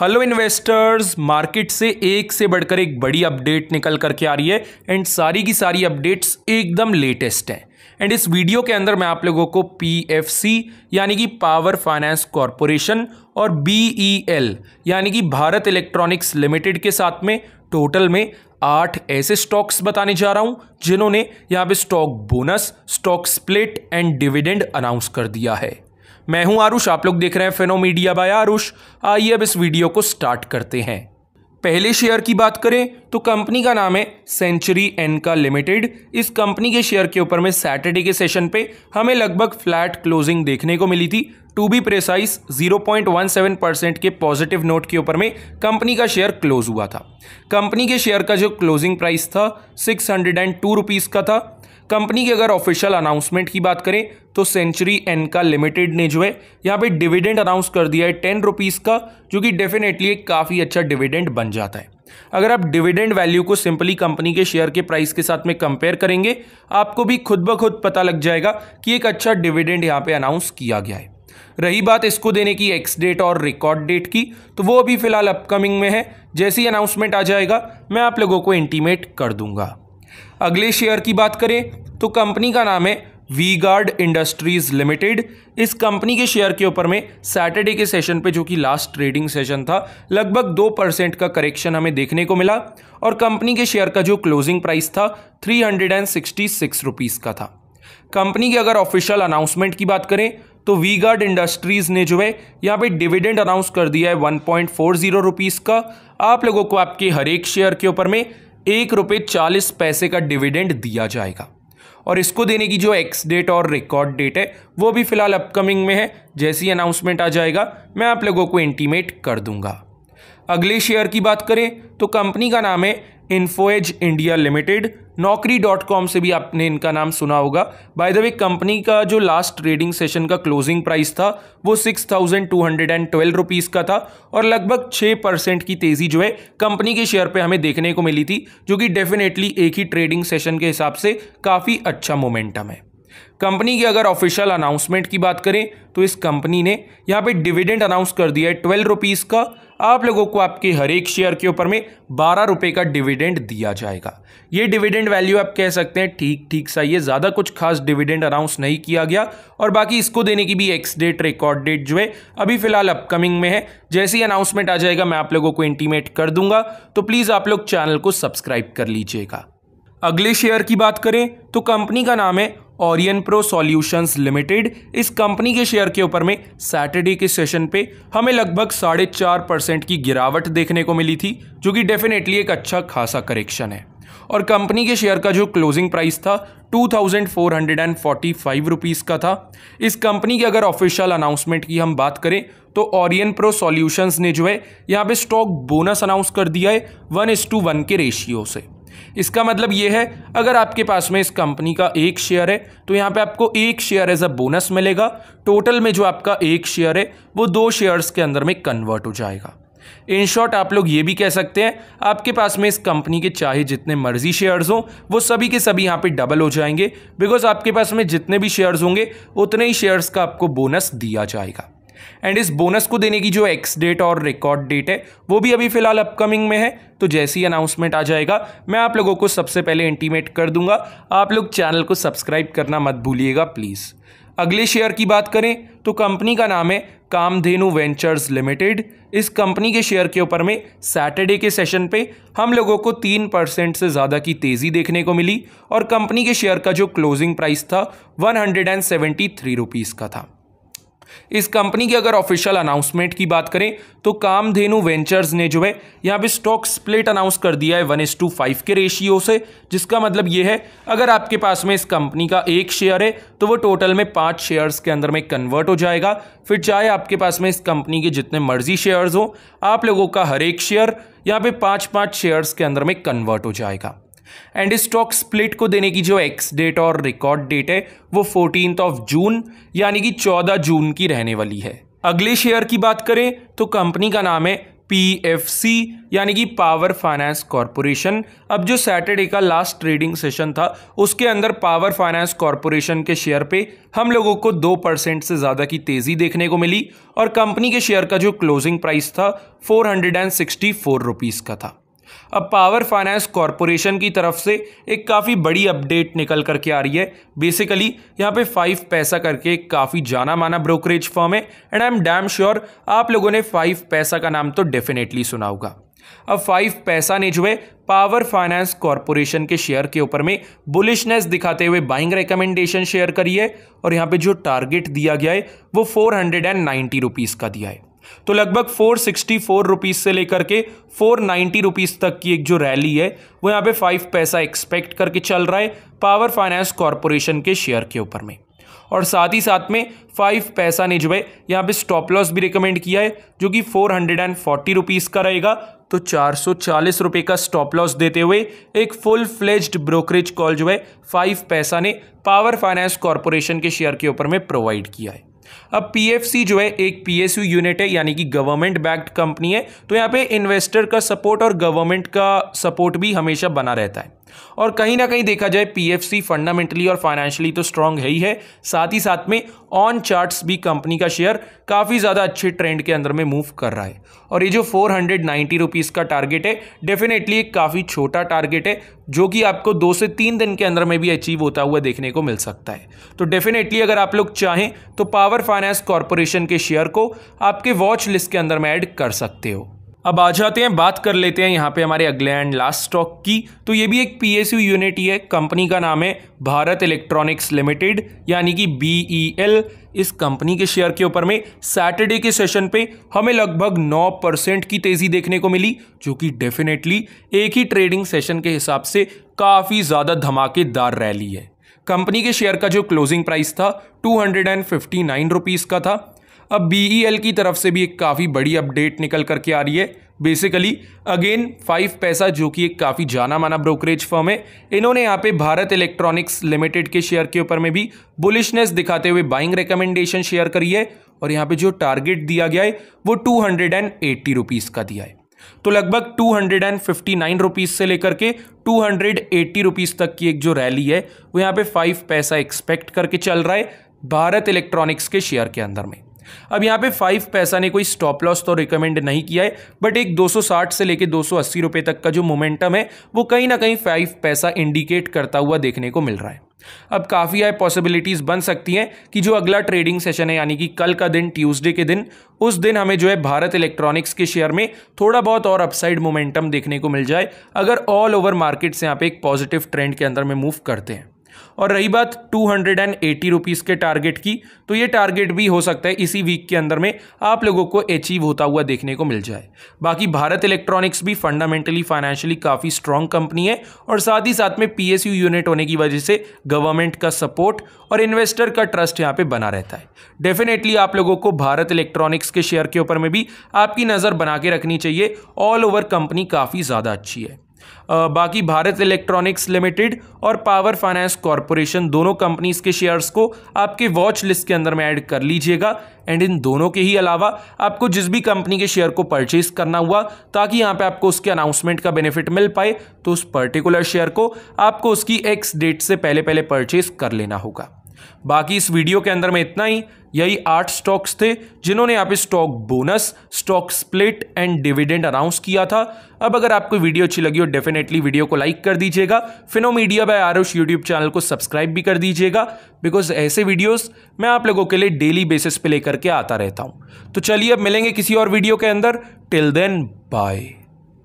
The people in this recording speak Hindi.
हेलो इन्वेस्टर्स मार्केट से एक से बढ़कर एक बड़ी अपडेट निकल करके आ रही है एंड सारी की सारी अपडेट्स एकदम लेटेस्ट हैं एंड इस वीडियो के अंदर मैं आप लोगों को पीएफसी यानी कि पावर फाइनेंस कॉरपोरेशन और बीईएल यानी कि भारत इलेक्ट्रॉनिक्स लिमिटेड के साथ में टोटल में आठ ऐसे स्टॉक्स बताने जा रहा हूं जिन्होंने यहाँ पे stock bonus stock split and dividend announce कर दिया है मैं हूं आरुष आप लोग देख रहे हैं फेनो मीडिया बाय आरुष आइए अब इस वीडियो को स्टार्ट करते हैं पहले शेयर की बात करें तो कंपनी का नाम है सेंचुरी एनका लिमिटेड इस कंपनी के शेयर के ऊपर में सैटरडे के सेशन पे हमें लगभग फ्लैट क्लोजिंग देखने को मिली थी टू बी प्रेसाइज 0.17 परसेंट के पॉजिटिव नोट के ऊपर में कंपनी का शेयर क्लोज हुआ था कंपनी के शेयर का जो क्लोजिंग प्राइस था six hundred and two rupees का था कंपनी की अगर ऑफिशियल अनाउंसमेंट की बात करें तो सेंचुरी एनका लिमिटेड ने जो है यहाँ पे डिविडेंड अनाउंस कर दिया है टेन रुपीज़ का जो कि डेफिनेटली एक काफ़ी अच्छा डिविडेंड बन जाता है अगर आप डिविडेंड वैल्यू को सिंपली कंपनी के शेयर के प्राइस के साथ में कंपेयर करेंगे आपको भी खुद ब खुद पता लग जाएगा कि एक अच्छा डिविडेंड यहाँ पर अनाउंस किया गया है रही बात इसको देने की एक्स डेट और रिकॉर्ड डेट की तो वो अभी फिलहाल अपकमिंग में है जैसी अनाउंसमेंट आ जाएगा मैं आप लोगों को इंटीमेट कर दूंगा अगले शेयर की बात करें तो कंपनी का नाम है वी गार्ड इंडस्ट्रीज लिमिटेड इस कंपनी के शेयर के ऊपर में सैटरडे के सेशन पे जो कि लास्ट ट्रेडिंग सेशन था लगभग दो परसेंट का करेक्शन हमें देखने को मिला और कंपनी के शेयर का जो क्लोजिंग प्राइस था three hundred and sixty six rupees का था कंपनी की अगर ऑफिशियल अनाउंसमेंट की बात करें तो वी गार्ड इंडस्ट्रीज़ ने जो है यहाँ पे डिविडेंड अनाउंस कर दिया है one point four zero rupees का आप लोगों को आपके हर एक शेयर के ऊपर में एक रुपये चालीस पैसे का डिविडेंड दिया जाएगा और इसको देने की जो एक्स डेट और रिकॉर्ड डेट है वो भी फिलहाल अपकमिंग में है जैसी अनाउंसमेंट आ जाएगा मैं आप लोगों को इंटीमेट कर दूंगा अगले शेयर की बात करें तो कंपनी का नाम है Info Edge India limited Naukri dot com से भी आपने इनका नाम सुना होगा बाय द वे कंपनी का जो लास्ट ट्रेडिंग सेशन का क्लोजिंग प्राइस था वो six thousand two hundred and twelve rupees का था और लगभग छः परसेंट की तेज़ी जो है कंपनी के शेयर पे हमें देखने को मिली थी जो कि डेफिनेटली एक ही ट्रेडिंग सेशन के हिसाब से काफ़ी अच्छा मोमेंटम है कंपनी की अगर ऑफिशियल अनाउंसमेंट की बात करें तो इस कंपनी ने यहाँ पे डिविडेंड अनाउंस कर दिया है ट्वेल्व रुपीज़ का आप लोगों को आपके हर एक शेयर के ऊपर में बारह रुपये का डिविडेंड दिया जाएगा ये डिविडेंड वैल्यू आप कह सकते हैं ठीक ठीक सा ये ज़्यादा कुछ खास डिविडेंड अनाउंस नहीं किया गया और बाकी इसको देने की भी एक्स डेट रिकॉर्ड डेट जो है अभी फिलहाल अपकमिंग में है जैसे ही अनाउंसमेंट आ जाएगा मैं आप लोगों को इंटीमेट कर दूंगा तो प्लीज़ आप लोग चैनल को सब्सक्राइब कर लीजिएगा अगले शेयर की बात करें तो कंपनी का नाम है ओरियन प्रो सॉल्यूशंस लिमिटेड इस कंपनी के शेयर के ऊपर में सैटरडे के सेशन पे हमें लगभग साढ़े चार परसेंट की गिरावट देखने को मिली थी जो कि डेफिनेटली एक अच्छा खासा करेक्शन है और कंपनी के शेयर का जो क्लोजिंग प्राइस था two thousand four hundred and forty five rupees का था इस कंपनी की अगर ऑफिशियल अनाउंसमेंट की हम बात करें तो ओरियन प्रो सॉल्यूशंस ने जो है यहाँ पे स्टॉक बोनस अनाउंस कर दिया है वन इस टू वन के रेशियो से इसका मतलब ये है अगर आपके पास में इस कंपनी का एक शेयर है तो यहाँ पे आपको एक शेयर एज अ बोनस मिलेगा टोटल में जो आपका एक शेयर है वो दो शेयर्स के अंदर में कन्वर्ट हो जाएगा इन शॉर्ट आप लोग ये भी कह सकते हैं आपके पास में इस कंपनी के चाहे जितने मर्जी शेयर्स हों वो सभी के सभी यहाँ पे डबल हो जाएंगे बिकॉज आपके पास में जितने भी शेयर्स होंगे उतने ही शेयर्स का आपको बोनस दिया जाएगा एंड इस बोनस को देने की जो एक्स डेट और रिकॉर्ड डेट है वो भी अभी फिलहाल अपकमिंग में है तो जैसे ही अनाउंसमेंट आ जाएगा मैं आप लोगों को सबसे पहले इंटीमेट कर दूंगा आप लोग चैनल को सब्सक्राइब करना मत भूलिएगा प्लीज़ अगले शेयर की बात करें तो कंपनी का नाम है कामधेनु वेंचर्स लिमिटेड इस कंपनी के शेयर के ऊपर में सैटरडे के सेशन पे हम लोगों को तीन परसेंट से ज़्यादा की तेज़ी देखने को मिली और कंपनी के शेयर का जो क्लोजिंग प्राइस था one hundred and seventy three rupees का था इस कंपनी की अगर ऑफिशियल अनाउंसमेंट की बात करें तो कामधेनु वेंचर्स ने जो है यहाँ पे स्टॉक स्प्लिट अनाउंस कर दिया है वन एस टू फाइव के रेशियो से जिसका मतलब ये है अगर आपके पास में इस कंपनी का एक शेयर है तो वो टोटल में पाँच शेयर्स के अंदर में कन्वर्ट हो जाएगा फिर चाहे आपके पास में इस कंपनी के जितने मर्जी शेयर्स हों आप लोगों का हर एक शेयर यहाँ पे पाँच पाँच शेयर्स के अंदर में कन्वर्ट हो जाएगा एंड स्टॉक स्प्लिट को देने की जो एक्स डेट और रिकॉर्ड डेट है वो फोर्टीन ऑफ जून यानी कि चौदह जून की रहने वाली है अगले शेयर की बात करें तो कंपनी का नाम है पीएफसी यानी कि पावर फाइनेंस कॉरपोरेशन अब जो सैटरडे का लास्ट ट्रेडिंग सेशन था उसके अंदर पावर फाइनेंस कॉरपोरेशन के शेयर पे हम लोगों को दो परसेंट से ज़्यादा की तेज़ी देखने को मिली और कंपनी के शेयर का जो क्लोजिंग प्राइस था four hundred and sixty four rupees का था अब पावर फाइनेंस कॉरपोरेशन की तरफ से एक काफ़ी बड़ी अपडेट निकल करके आ रही है बेसिकली यहाँ पे फाइव पैसा करके काफ़ी जाना माना ब्रोकरेज फर्म है and I am damn sure आप लोगों ने फाइव पैसा का नाम तो डेफिनेटली सुना होगा अब फाइव पैसा ने जो है पावर फाइनेंस कॉरपोरेशन के शेयर के ऊपर में बुलिशनेस दिखाते हुए बाइंग रिकमेंडेशन शेयर करी है और यहाँ पे जो टारगेट दिया गया है वो four hundred and ninety rupees का दिया है तो लगभग फोर सिक्सटी फोर रुपीज़ से लेकर के फोर नाइन्टी रुपीज़ तक की एक जो रैली है वो यहाँ पे फाइव पैसा एक्सपेक्ट करके चल रहा है पावर फाइनेंस कॉरपोरेशन के शेयर के ऊपर में और साथ ही साथ में फाइव पैसा ने जो है यहाँ पे स्टॉप लॉस भी रिकमेंड किया है जो कि four hundred and forty rupees का रहेगा तो चार सौ चालीस रुपये का स्टॉप लॉस देते हुए एक फुल फ्लेज्ड ब्रोकरेज कॉल जो है फाइव पैसा ने पावर फाइनेंस कॉरपोरेशन के शेयर के ऊपर में प्रोवाइड किया है अब पीएफसी जो है एक पीएसयू यूनिट है यानी कि गवर्नमेंट बैक्ड कंपनी है तो यहाँ पे इन्वेस्टर का सपोर्ट और गवर्नमेंट का सपोर्ट भी हमेशा बना रहता है और कहीं ना कहीं देखा जाए पीएफसी फंडामेंटली और फाइनेंशियली तो स्ट्रांग है ही है साथ ही साथ में ऑन चार्ट्स भी कंपनी का शेयर काफ़ी ज़्यादा अच्छे ट्रेंड के अंदर में मूव कर रहा है और ये जो फोर हंड्रेड का टारगेट है डेफिनेटली एक काफ़ी छोटा टारगेट है जो कि आपको दो से तीन दिन के अंदर में भी अचीव होता हुआ देखने को मिल सकता है तो डेफिनेटली अगर आप लोग चाहें तो पावर फाइनेंस कॉरपोरेशन के शेयर को आपके वॉच लिस्ट के अंदर में ऐड कर सकते हो अब आ जाते हैं बात कर लेते हैं यहाँ पे हमारे अगले एंड लास्ट स्टॉक की तो ये भी एक पी एस यू यूनिट ही है कंपनी का नाम है भारत इलेक्ट्रॉनिक्स लिमिटेड यानी कि बी ई एल इस कंपनी के शेयर के ऊपर में सैटरडे के सेशन पे हमें लगभग 9 परसेंट की तेज़ी देखने को मिली जो कि डेफिनेटली एक ही ट्रेडिंग सेशन के हिसाब से काफ़ी ज़्यादा धमाकेदार रैली है कंपनी के शेयर का जो क्लोजिंग प्राइस था two hundred and fifty nine rupees का था अब बी e की तरफ से भी एक काफ़ी बड़ी अपडेट निकल करके आ रही है बेसिकली अगेन फाइव पैसा जो कि एक काफ़ी जाना माना ब्रोकरेज फर्म है इन्होंने यहाँ पे भारत इलेक्ट्रॉनिक्स लिमिटेड के शेयर के ऊपर में भी बुलिशनेस दिखाते हुए बाइंग रिकमेंडेशन शेयर करी है और यहाँ पे जो टारगेट दिया गया है वो two hundred and eighty rupees का दिया है तो लगभग two hundred and fifty nine rupees से लेकर के टू हंड्रेड एट्टी रुपीज़ तक की एक जो रैली है वो यहाँ पे फाइव पैसा एक्सपेक्ट करके चल रहा है भारत इलेक्ट्रॉनिक्स के शेयर के अंदर में अब यहाँ पे फाइव पैसा ने कोई स्टॉप लॉस तो रिकमेंड नहीं किया है बट एक 260 से लेकर 280 रुपए तक का जो मोमेंटम है वो कहीं ना कहीं फाइव पैसा इंडिकेट करता हुआ देखने को मिल रहा है अब काफ़ी आए पॉसिबिलिटीज़ बन सकती हैं कि जो अगला ट्रेडिंग सेशन है यानी कि कल का दिन ट्यूसडे के दिन उस दिन हमें जो है भारत इलेक्ट्रॉनिक्स के शेयर में थोड़ा बहुत और अपसाइड मोमेंटम देखने को मिल जाए अगर ऑल ओवर मार्केट्स यहाँ पे एक पॉजिटिव ट्रेंड के अंदर में मूव करते हैं और रही बात two hundred and eighty rupees के टारगेट की तो ये टारगेट भी हो सकता है इसी वीक के अंदर में आप लोगों को अचीव होता हुआ देखने को मिल जाए बाकी भारत इलेक्ट्रॉनिक्स भी फंडामेंटली फाइनेंशियली काफ़ी स्ट्रॉन्ग कंपनी है और साथ ही साथ में पी यूनिट होने की वजह से गवर्नमेंट का सपोर्ट और इन्वेस्टर का ट्रस्ट यहाँ पर बना रहता है डेफिनेटली आप लोगों को भारत इलेक्ट्रॉनिक्स के शेयर के ऊपर में भी आपकी नज़र बना के रखनी चाहिए ऑल ओवर कंपनी काफ़ी ज़्यादा अच्छी है बाकी भारत इलेक्ट्रॉनिक्स लिमिटेड और पावर फाइनेंस कॉरपोरेशन दोनों कंपनीज के शेयर्स को आपके वॉच लिस्ट के अंदर में ऐड कर लीजिएगा एंड इन दोनों के ही अलावा आपको जिस भी कंपनी के शेयर को परचेज करना हुआ ताकि यहाँ पे आपको उसके अनाउंसमेंट का बेनिफिट मिल पाए तो उस पर्टिकुलर शेयर को आपको उसकी एक्स डेट से पहले पहले परचेज कर लेना होगा बाकी इस वीडियो के अंदर में इतना ही यही आठ स्टॉक्स थे जिन्होंने आप stock bonus stock split and dividend announce किया था अब अगर आपको वीडियो अच्छी लगी हो डेफिनेटली वीडियो को लाइक कर दीजिएगा Fino media by Aarush YouTube channel को सब्सक्राइब भी कर दीजिएगा बिकॉज ऐसे वीडियोस मैं आप लोगों के लिए डेली बेसिस पे लेकर के आता रहता हूँ तो चलिए अब मिलेंगे किसी और वीडियो के अंदर टिल देन बाय